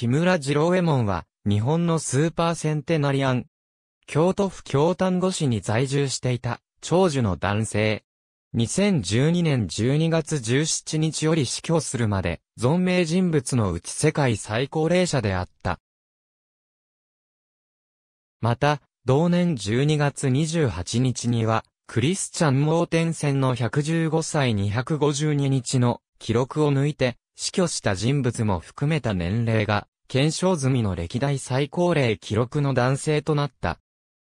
木村次郎右衛門は、日本のスーパーセンテナリアン。京都府京丹後市に在住していた、長寿の男性。2012年12月17日より死去するまで、存命人物のうち世界最高齢者であった。また、同年12月28日には、クリスチャン・モーテンセンの115歳252日の記録を抜いて、死去した人物も含めた年齢が、検証済みの歴代最高齢記録の男性となった。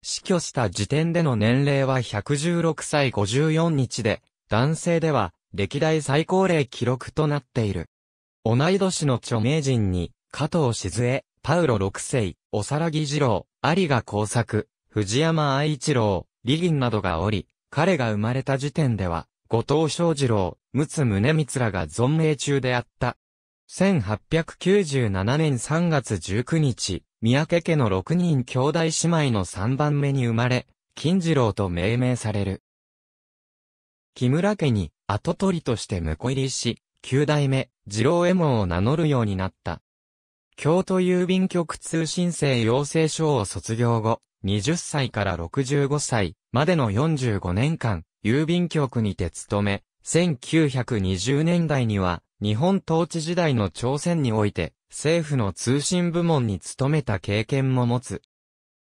死去した時点での年齢は116歳54日で、男性では歴代最高齢記録となっている。同い年の著名人に、加藤静江、パウロ6世、おさらぎ二郎、有賀工作、藤山愛一郎、李銀などがおり、彼が生まれた時点では、後藤正二郎、陸奥宗光らが存命中であった。1897年3月19日、三宅家の6人兄弟姉妹の3番目に生まれ、金次郎と命名される。木村家に後取りとして婿入りし、9代目、次郎右衛門を名乗るようになった。京都郵便局通信制養成所を卒業後、20歳から65歳までの45年間、郵便局にて勤め、1920年代には、日本統治時代の朝鮮において、政府の通信部門に勤めた経験も持つ。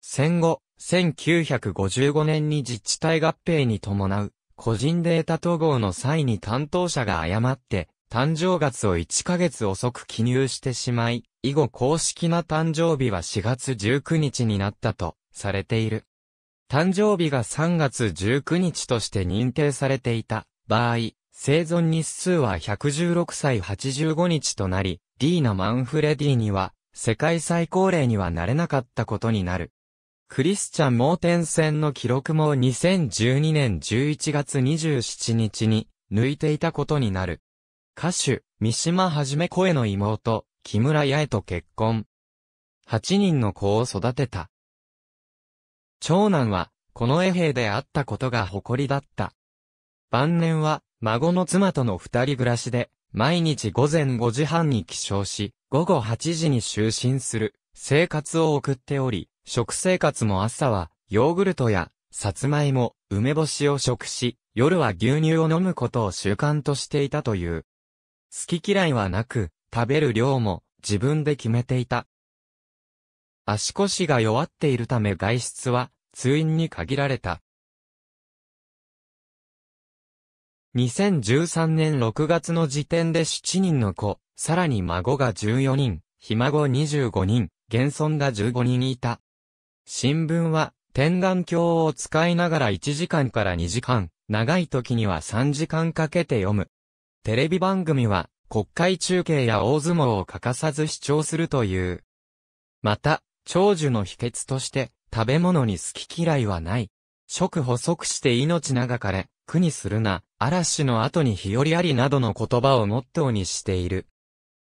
戦後、1955年に自治体合併に伴う、個人データ統合の際に担当者が誤って、誕生月を1ヶ月遅く記入してしまい、以後公式な誕生日は4月19日になったとされている。誕生日が3月19日として認定されていた場合、生存日数は116歳85日となり、ディーナ・マンフレディには、世界最高齢にはなれなかったことになる。クリスチャン・モーテン戦の記録も2012年11月27日に抜いていたことになる。歌手、三島はじめ声の妹、木村八重と結婚。8人の子を育てた。長男は、この衛兵であったことが誇りだった。晩年は、孫の妻との二人暮らしで、毎日午前5時半に起床し、午後8時に就寝する、生活を送っており、食生活も朝は、ヨーグルトや、さつまいも、梅干しを食し、夜は牛乳を飲むことを習慣としていたという。好き嫌いはなく、食べる量も自分で決めていた。足腰が弱っているため外出は通院に限られた。2013年6月の時点で7人の子、さらに孫が14人、ひ孫25人、現存が15人いた。新聞は、天眼鏡を使いながら1時間から2時間、長い時には3時間かけて読む。テレビ番組は、国会中継や大相撲を欠かさず視聴するという。また、長寿の秘訣として、食べ物に好き嫌いはない。食細くして命長かれ、苦にするな、嵐の後に日和ありなどの言葉をモットーにしている。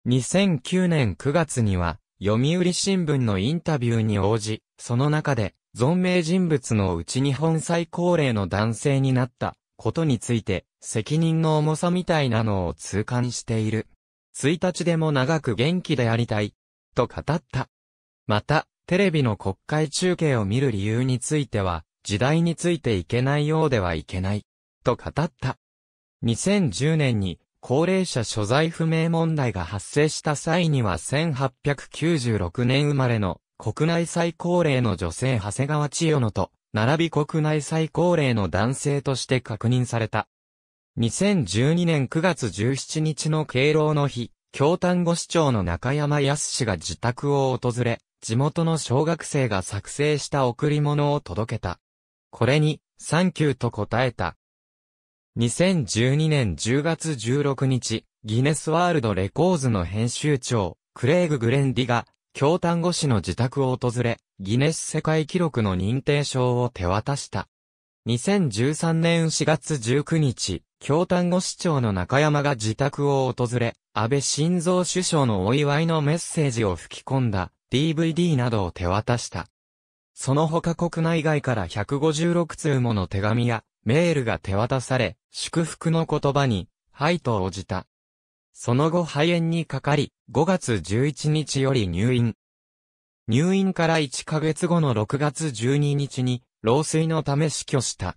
2009年9月には、読売新聞のインタビューに応じ、その中で、存命人物のうち日本最高齢の男性になったことについて、責任の重さみたいなのを痛感している。1日でも長く元気でありたい、と語った。また、テレビの国会中継を見る理由については、時代についていけないようではいけない、と語った。2010年に、高齢者所在不明問題が発生した際には1896年生まれの国内最高齢の女性長谷川千代野と、並び国内最高齢の男性として確認された。2012年9月17日の敬老の日、京丹後市長の中山康氏が自宅を訪れ、地元の小学生が作成した贈り物を届けた。これに、サンキューと答えた。2012年10月16日、ギネスワールドレコーズの編集長、クレイグ・グレンディが、京丹後市の自宅を訪れ、ギネス世界記録の認定証を手渡した。2013年4月19日、京丹後市長の中山が自宅を訪れ、安倍晋三首相のお祝いのメッセージを吹き込んだ、DVD などを手渡した。その他国内外から156通もの手紙やメールが手渡され、祝福の言葉に、はいと応じた。その後肺炎にかかり、5月11日より入院。入院から1ヶ月後の6月12日に、老衰のため死去した。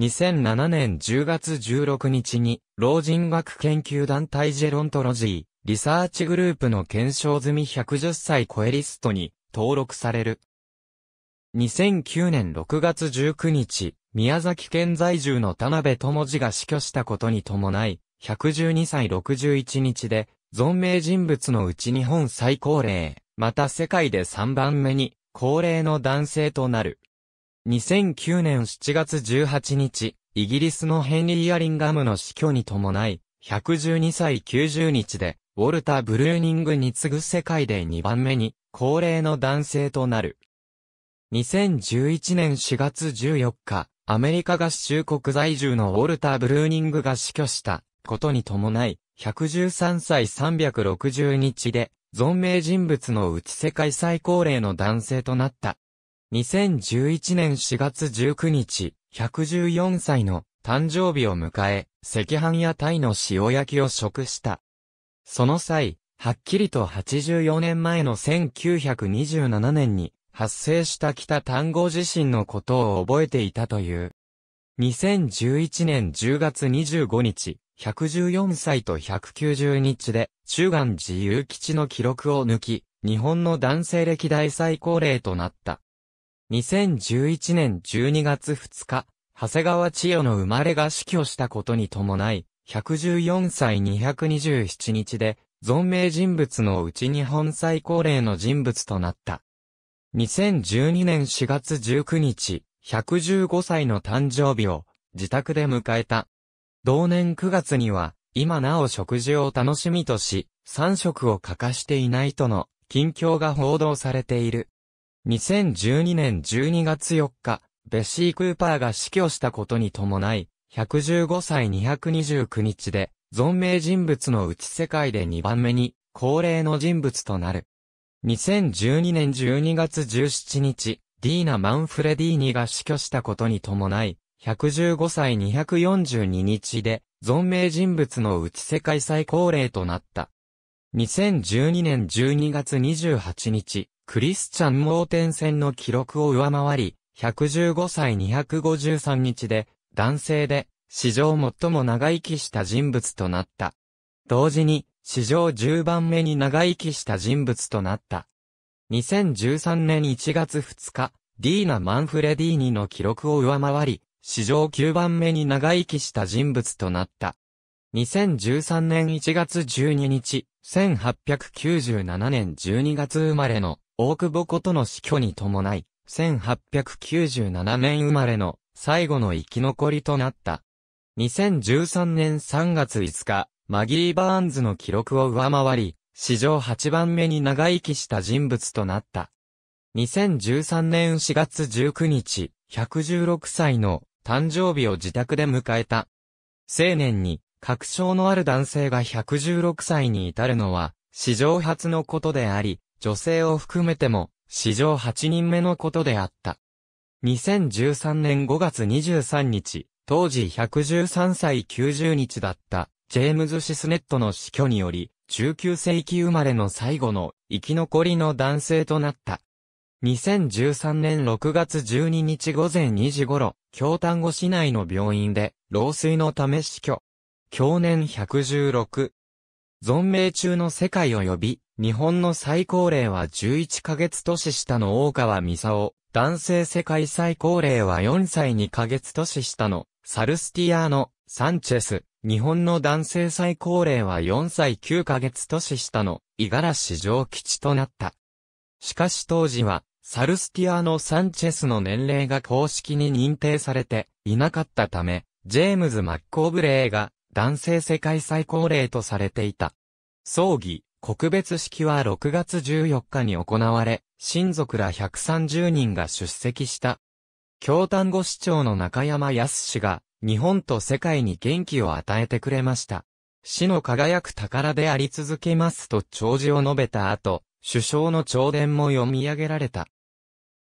2007年10月16日に、老人学研究団体ジェロントロジー、リサーチグループの検証済み110歳超えリストに登録される。2009年6月19日、宮崎県在住の田辺智次が死去したことに伴い、112歳61日で、存命人物のうち日本最高齢、また世界で3番目に、高齢の男性となる。2009年7月18日、イギリスのヘンリー・アリンガムの死去に伴い、112歳90日で、ウォルター・ブルーニングに次ぐ世界で2番目に、高齢の男性となる。2011年4月14日、アメリカ合衆国在住のウォルター・ブルーニングが死去したことに伴い、113歳360日で、存命人物のうち世界最高齢の男性となった。2011年4月19日、114歳の誕生日を迎え、赤飯や鯛の塩焼きを食した。その際、はっきりと84年前の1927年に発生した北単語地震のことを覚えていたという。2011年10月25日、114歳と190日で、中岸自由基地の記録を抜き、日本の男性歴代最高齢となった。2011年12月2日、長谷川千代の生まれが死去したことに伴い、114歳227日で、存命人物のうち日本最高齢の人物となった。2012年4月19日、115歳の誕生日を自宅で迎えた。同年9月には、今なお食事を楽しみとし、3食を欠かしていないとの近況が報道されている。2012年12月4日、ベッシー・クーパーが死去したことに伴い、115歳229日で、存命人物のうち世界で2番目に、高齢の人物となる。2012年12月17日、ディーナ・マンフレディーニが死去したことに伴い、115歳242日で、存命人物のうち世界最高齢となった。2012年12月28日、クリスチャン・モーテンセンの記録を上回り、115歳253日で、男性で、史上最も長生きした人物となった。同時に、史上10番目に長生きした人物となった。2013年1月2日、ディーナ・マンフレディーニの記録を上回り、史上9番目に長生きした人物となった。2013年1月12日、1897年12月生まれの大久保ことの死去に伴い、1897年生まれの最後の生き残りとなった。2013年3月5日、マギー・バーンズの記録を上回り、史上8番目に長生きした人物となった。2013年4月19日、116歳の誕生日を自宅で迎えた。青年に、確証のある男性が116歳に至るのは、史上初のことであり、女性を含めても、史上8人目のことであった。2013年5月23日、当時113歳90日だった、ジェームズ・シスネットの死去により、19世紀生まれの最後の生き残りの男性となった。2013年6月12日午前2時頃、京丹後市内の病院で、老衰のため死去。去年116。存命中の世界を呼び、日本の最高齢は11ヶ月年下の大川美佐男性世界最高齢は4歳2ヶ月年下の、サルスティアーノ、サンチェス。日本の男性最高齢は4歳9ヶ月年下の、五十嵐上吉となった。しかし当時は、サルスティアーノ・サンチェスの年齢が公式に認定されていなかったため、ジェームズ・マッコーブレーが男性世界最高齢とされていた。葬儀、告別式は6月14日に行われ、親族ら130人が出席した。京丹後市長の中山康氏が、日本と世界に元気を与えてくれました。死の輝く宝であり続けますと長寿を述べた後、首相の弔電も読み上げられた。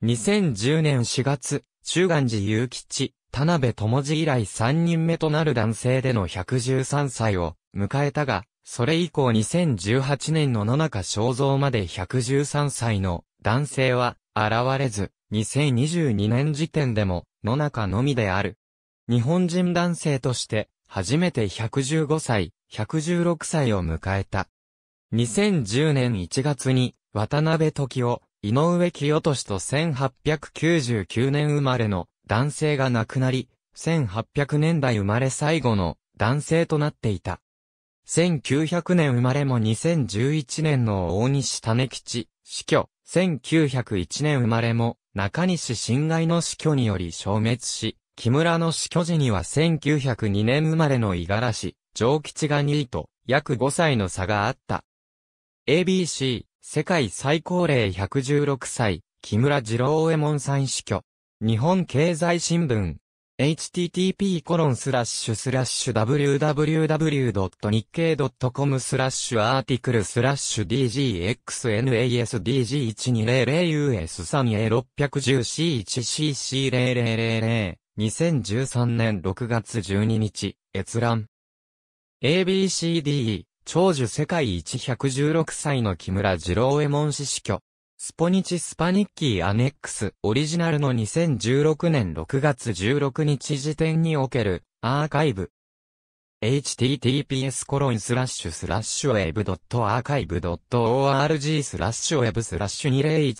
2010年4月、中元寺雄吉、田辺智次以来3人目となる男性での113歳を迎えたが、それ以降2018年の野中正造まで113歳の男性は現れず、2022年時点でも野中のみである。日本人男性として初めて115歳、116歳を迎えた。2010年1月に渡辺時を井上清俊と1899年生まれの男性が亡くなり、1800年代生まれ最後の男性となっていた。1900年生まれも2011年の大西種吉、死去、1901年生まれも中西侵害の死去により消滅し、木村の死去時には1902年生まれの五十嵐、上吉が2位と約5歳の差があった。ABC、世界最高齢116歳、木村次郎右衛門さん死去。日本経済新聞、http://www.nikkei.com スラッシュアーティクルスラッシュ DGXNASDG1200US3A610C1CC0000 2013年6月12日、閲覧。ABCDE、長寿世界一116歳の木村次郎衛門氏死去。スポニチスパニッキーアネックスオリジナルの2016年6月16日時点におけるアーカイブ https コロンスラッシュスラッシュウェブドットアーカイブドット org スラッシュウェブスラッシュ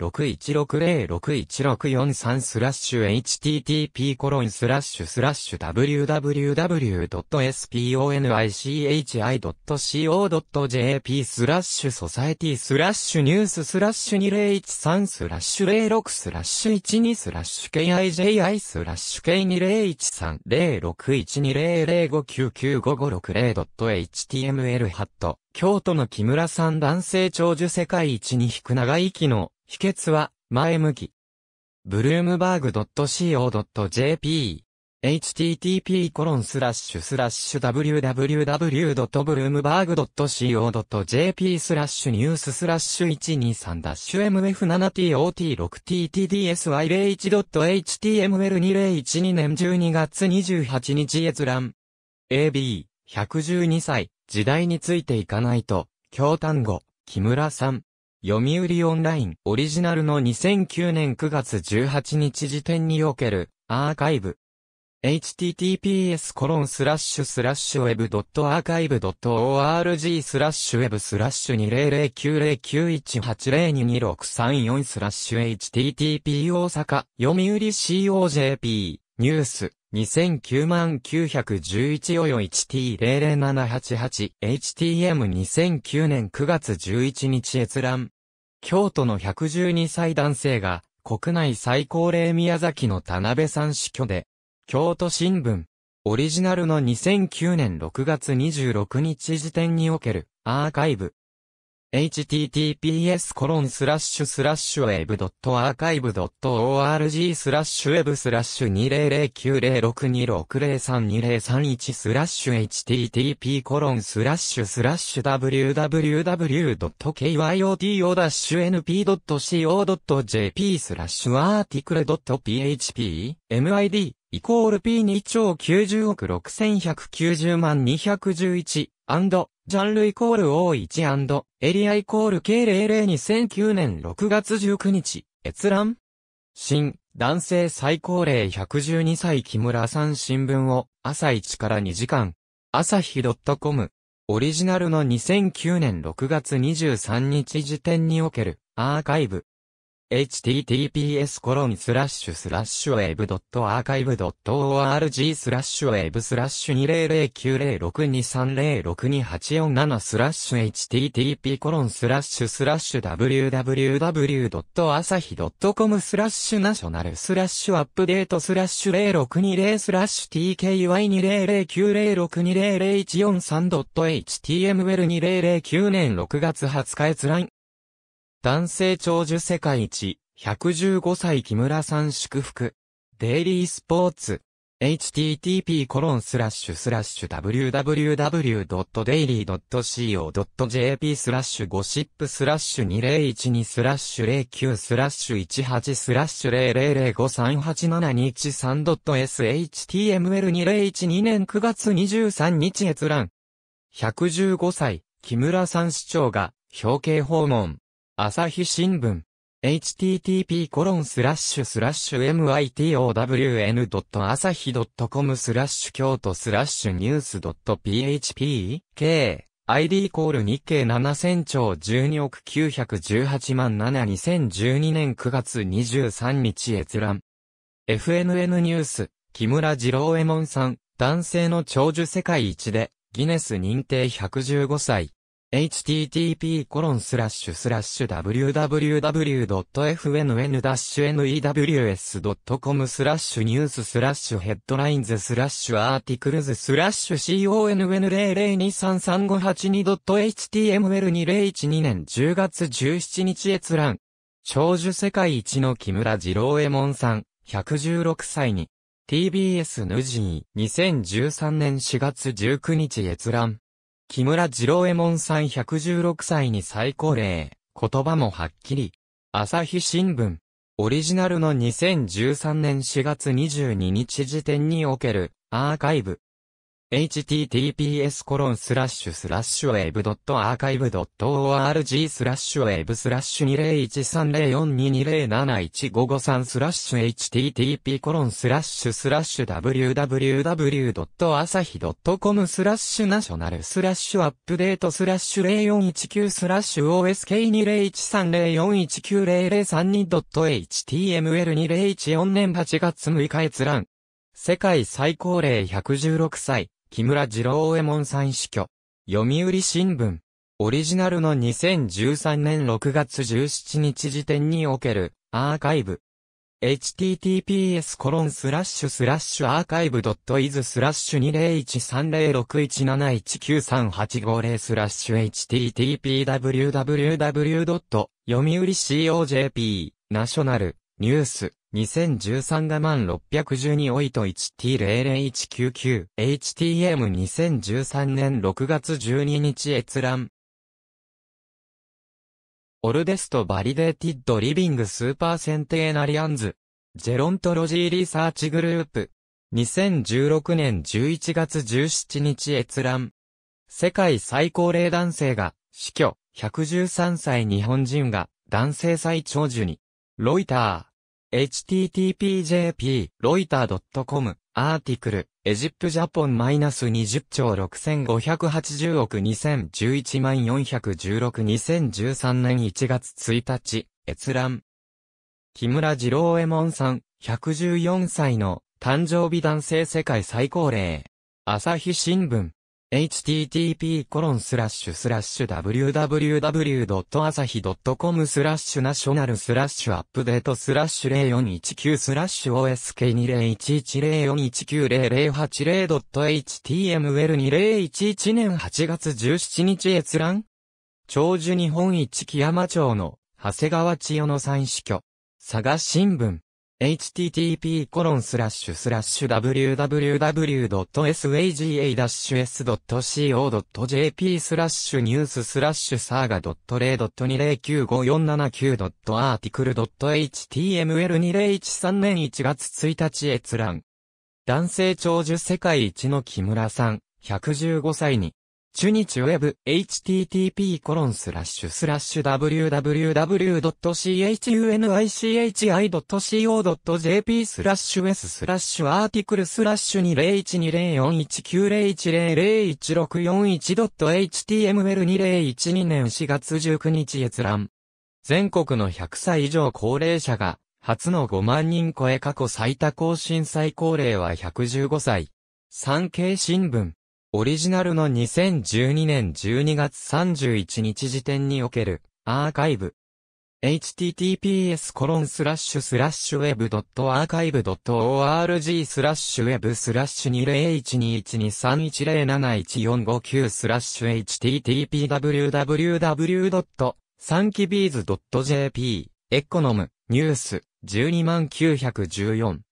20130616061643スラッシュ http コロンスラッシュスラッシュ www.sponichi.co.jp スラッシュソサエティスラッシュニューススラッシュ2013スラッシュ06スラッシュ12スラッシュ kiji スラッシュ k2013061200 0.99556.0.html ハット。京都の木村さん男性長寿世界一に引く長生きの秘訣は前向き。ブルームバーグ .co.jp http コロンスラッシュスラッシュ www.bloomberg.co.jp スラッシュニューススラッシュ 123-mf7tot6ttdsy01.html2012 年12月28日閲覧 AB、112歳、時代についていかないと、京丹後、木村さん。読売オンラインオリジナルの2009年9月18日時点におけるアーカイブ。https コロンスラッシュスラッシュウェブドットアーカイブドット org スラッシュウェブスラッシュ20090918022634スラッシュ http 大阪読売 COJP ニュース2009911およ 1T00788 HTM2009 年9月11日閲覧。京都の112歳男性が国内最高齢宮崎の田辺さん死去で、京都新聞、オリジナルの2009年6月26日時点におけるアーカイブ、https コロンスラッシュスラッシュウェブアーカイブ org スラッシュウェブスラッシュ20090626032031スラッシュ http コロンスラッシュスラッシュ www.kyoto-np.co.jp スラッシュアーティクル .php mid イコール P2 兆90億6190万211アンド、ジャンルイコール O1& エリアイコール K00209 年6月19日、閲覧新、男性最高齢112歳木村さん新聞を朝1から2時間。朝日 .com。オリジナルの2009年6月23日時点におけるアーカイブ。https コロンスラッシュスラッシュウェブドットアーカイブドット org スラッシュウェブスラッシュ2009062306287スラッシュ http コロンスラッシュスラッシュ www. 朝日 .com スラッシュナショナルスラッシュアップデートスラッシュ0620スラッシュ tky20090620014 3 h t m l 2 0 0 9年6月20日閲覧男性長寿世界一、115歳木村さん祝福。デイリースポーツ。http://www.daily.co.jp コロンススララッッシシュュスラッシュゴシップスラッシュ2012スラッシュ09スラッシュ18スラッシュ 00053872113.shtml2012 年9月23日閲覧。115歳、木村さん市長が、表敬訪問。朝日新聞 http コロンスラッシュスラッシュ mitown. 朝日 .com スラッシュ京都スラッシュニュース .php k ID コール日経7000兆12億918万7 2012年9月23日閲覧。FNN ニュース、木村二郎エ衛門さん、男性の長寿世界一で、ギネス認定115歳。http://www.fnn-news.com スラッシュニューススラッシュヘッドラインズスラッシュアーティクルズスラッシュ conn0023358.html2012 年10月17日閲覧。長寿世界一の木村次郎衛門さん、116歳に。TBS ヌジー、2013年4月19日閲覧。木村次郎右衛門さん116歳に最高齢、言葉もはっきり。朝日新聞、オリジナルの2013年4月22日時点における、アーカイブ。https コロンスラッシュスラッシュウェブドットアーカイブドット org スラッシュウェブスラッシュ2013042207155スラッシュ http コロンスラッシュスラッシュ www.asahi.com スラッシュナショナルスラッシュアップデートスラッシュ0419スラッシュ OSK20130419003 2.html2014 年8月6日閲覧世界最高齢116歳木村次郎右衛門さん死去。読売新聞。オリジナルの2013年6月17日時点におけるアーカイブ。https コロンスラッシュスラッシュアーカイブドットイズスラッシュ2013061719385スラッシュ httpwww. 読売 COJP ナショナルニュース2013が万612オイト 1T00199、HTM2013 年6月12日閲覧。オルデストバリデーティッドリビングスーパーセンテーナリアンズ。ジェロントロジーリサーチグループ。2016年11月17日閲覧。世界最高齢男性が死去。113歳日本人が男性最長寿に。ロイター。http.jp、ロイター .com、アーティクル、エジプジャポンマイナス20兆6580億2011万416 2013年1月1日、閲覧。木村二郎エモンさん、114歳の誕生日男性世界最高齢。朝日新聞。http://www.asahi.com スラッシュナショナルスラッシュアップデートスラッシュ0419スラッシュ o s k 2 0 1 1 0 1 9 0 0 8 0 h t m l 2 0 1 1年8月17日閲覧長寿日本一木山町の長谷川千代の三死去。佐賀新聞 http://www.saga-s.co.jp スラッシュニューススラッシュサーガ .0.2095479.article.html2013 年1月1日閲覧。男性長寿世界一の木村さん、115歳に。中日ウェブ http://www.chunichi.co.jp コロンススララッッシシュュスラッシュ s スラッシュアーティクルスラッシュ 201204190101641.html2012 年4月19日閲覧。全国の100歳以上高齢者が初の5万人超え過去最多更新最高齢は115歳。産経新聞。オリジナルの2012年12月31日時点におけるアーカイブ。https コロンスラッシュスラッシュウェブアーカイブ org スラッシュウェブスラッシュ20121310710459スラッシュ httpwww. サンキビーズ .jp エコノムニュース12914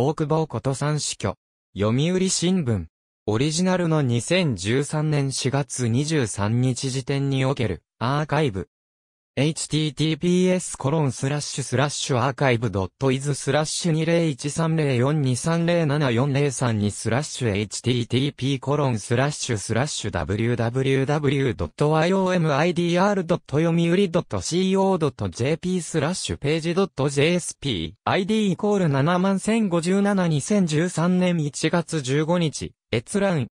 大久保ことさん死去。読売新聞。オリジナルの2013年4月23日時点におけるアーカイブ。https コロンスラッシュスラッシュアーカイブドットイズスラッシュ2013042307403にスラッシュ http コロンスラッシュスラッシュ www.yomidr.yomiuri.co.jp スラッシュページドット .jsp id イコール710572013年1月15日閲覧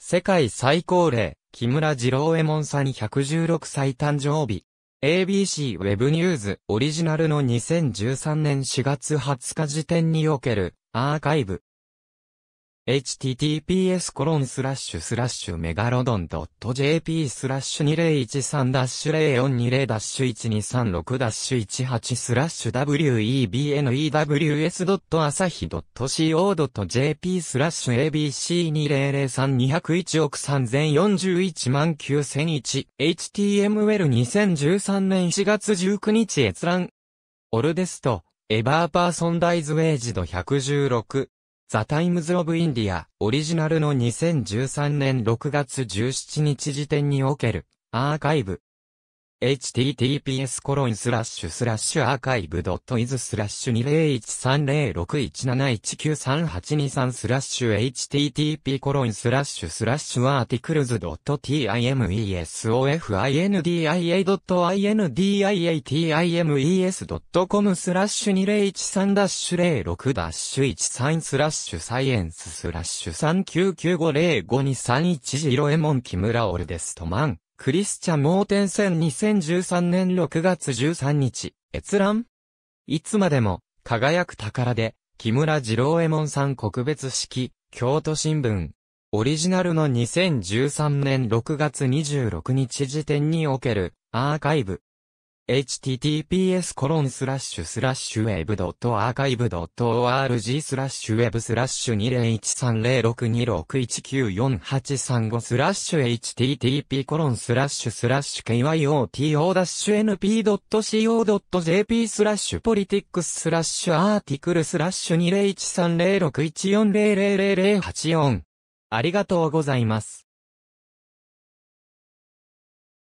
世界最高齢木村次郎右衛門さん116歳誕生日 ABC ウェブニューズオリジナルの2013年4月20日時点におけるアーカイブ https コロンスラッシュスラッシュメガロドン .jp スラッシュ2013ダッシュ0420ダッシュ1236ダッシュ18スラッシュ w e b n e w s a s a h i c o j p スラッシュ abc20032001 億3041万9001 html2013 年4月19日閲覧オルデストエバーパーソンダイズウェイジド116ザ・タイムズ・オブ・インディア、オリジナルの2013年6月17日時点における、アーカイブ、https コロンスラッシュスラッシュアーカイブドットイズスラッシュ20130617193823スラッシュ http コロンスラッシュスラッシュアーティクルズドット timesofindia ドット indiatimes ドットコムスラッシュ2013ダッシュ06ダッシュ13スラッシュサイエンススラッシュ399505231ジロエモン木村オルデストマンクリスチャ・モーテンセン2013年6月13日、閲覧いつまでも、輝く宝で、木村二郎衛門さん国別式、京都新聞。オリジナルの2013年6月26日時点における、アーカイブ。https コロンスラッシュスラッシュウェブアーカイブ org スラッシュウェブスラッシュ20130626194835スラッシュ http コロンスラッシュスラッシュ kyoto-np.co.jp スラッシュポリティックススラッシュアーティクルスラッシュ20130614000084ありがとうございます。